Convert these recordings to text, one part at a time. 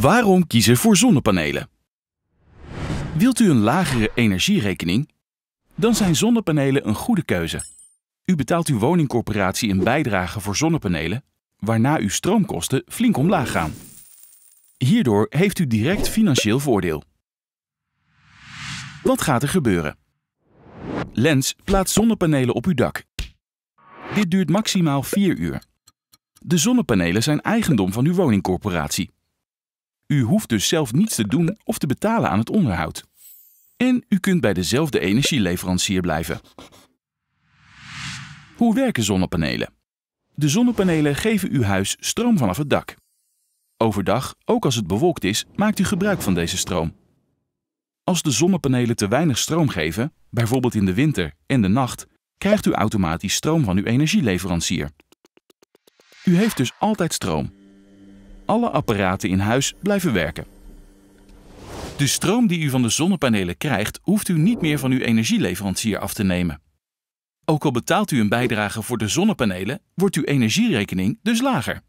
Waarom kiezen voor zonnepanelen? Wilt u een lagere energierekening? Dan zijn zonnepanelen een goede keuze. U betaalt uw woningcorporatie een bijdrage voor zonnepanelen, waarna uw stroomkosten flink omlaag gaan. Hierdoor heeft u direct financieel voordeel. Wat gaat er gebeuren? Lens plaatst zonnepanelen op uw dak. Dit duurt maximaal 4 uur. De zonnepanelen zijn eigendom van uw woningcorporatie. U hoeft dus zelf niets te doen of te betalen aan het onderhoud. En u kunt bij dezelfde energieleverancier blijven. Hoe werken zonnepanelen? De zonnepanelen geven uw huis stroom vanaf het dak. Overdag, ook als het bewolkt is, maakt u gebruik van deze stroom. Als de zonnepanelen te weinig stroom geven, bijvoorbeeld in de winter en de nacht, krijgt u automatisch stroom van uw energieleverancier. U heeft dus altijd stroom alle apparaten in huis blijven werken. De stroom die u van de zonnepanelen krijgt, hoeft u niet meer van uw energieleverancier af te nemen. Ook al betaalt u een bijdrage voor de zonnepanelen, wordt uw energierekening dus lager.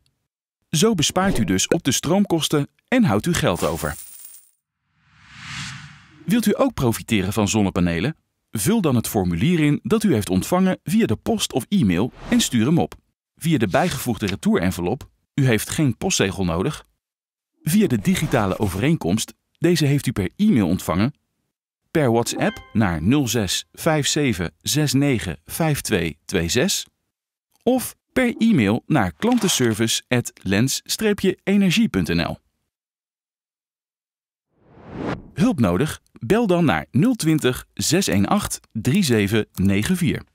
Zo bespaart u dus op de stroomkosten en houdt u geld over. Wilt u ook profiteren van zonnepanelen? Vul dan het formulier in dat u heeft ontvangen via de post of e-mail en stuur hem op. Via de bijgevoegde retourenvelop. U heeft geen postzegel nodig. Via de digitale overeenkomst, deze heeft u per e-mail ontvangen, per WhatsApp naar 06 57 69 5226 of per e-mail naar klantenservice@lens-energie.nl. Hulp nodig? Bel dan naar 020 618 3794.